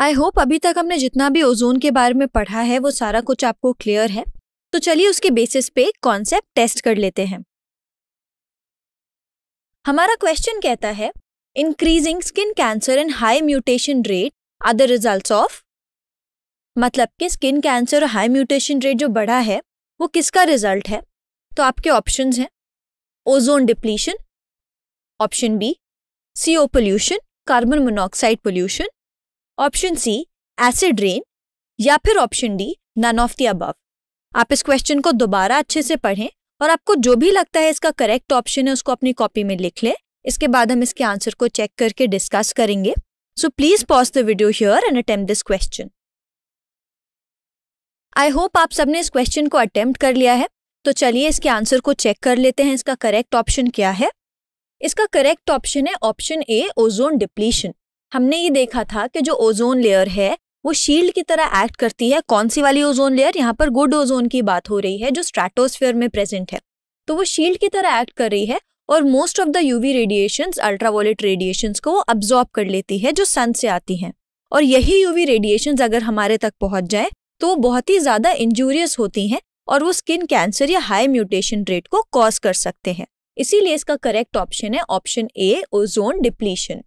I hope अभी तक हमने जितना भी ओजोन के बारे में पढ़ा है वो सारा कुछ आपको क्लियर है तो चलिए उसके बेसिस पे कॉन्सेप्ट टेस्ट कर लेते हैं हमारा क्वेश्चन कहता है increasing skin cancer and high mutation rate are the result of मतलब कि स्किन कैंसर और हाई म्यूटेशन रेट जो बढ़ा है वो किसका रिजल्ट है तो आपके ऑप्शन हैं ozone depletion option B CO pollution carbon monoxide pollution option C acid rain या फिर option D none of the above आप इस क्वेश्चन को दोबारा अच्छे से पढ़ें और आपको जो भी लगता है इसका करेक्ट ऑप्शन है उसको अपनी कॉपी में लिख लें इसके बाद हम इसके आंसर को चेक करके डिस्कस करेंगे so please pause the video here and attempt this question I hope आप सबने इस क्वेश्चन को अटेम्प्ट कर लिया है तो चलिए इसके आंसर को चेक कर लेते हैं इसका करेक्ट ऑप्शन क्या है इसका करेक्ट ऑप्शन है ऑप्शन ए ओजोन डिप्लीशन हमने ये देखा था कि जो ओजोन लेयर है वो शील्ड की तरह एक्ट करती है कौन सी वाली ओजोन लेयर यहाँ पर गुड ओजोन की बात हो रही है जो स्ट्रेटोस्फेयर में प्रेजेंट है तो वो शील्ड की तरह एक्ट कर रही है और most of the UV radiation ultraviolet radiation को वो अब्जॉर्ब कर लेती है जो सन से आती हैं और यही यूवी रेडिएशन अगर हमारे तक पहुंच जाए तो वो बहुत ही ज़्यादा इंजूरियस होती हैं और वो स्किन कैंसर या हाई म्यूटेशन रेट को कॉज कर सकते हैं इसीलिए इसका करेक्ट ऑप्शन है ऑप्शन ए ओजोन डिप्लीशन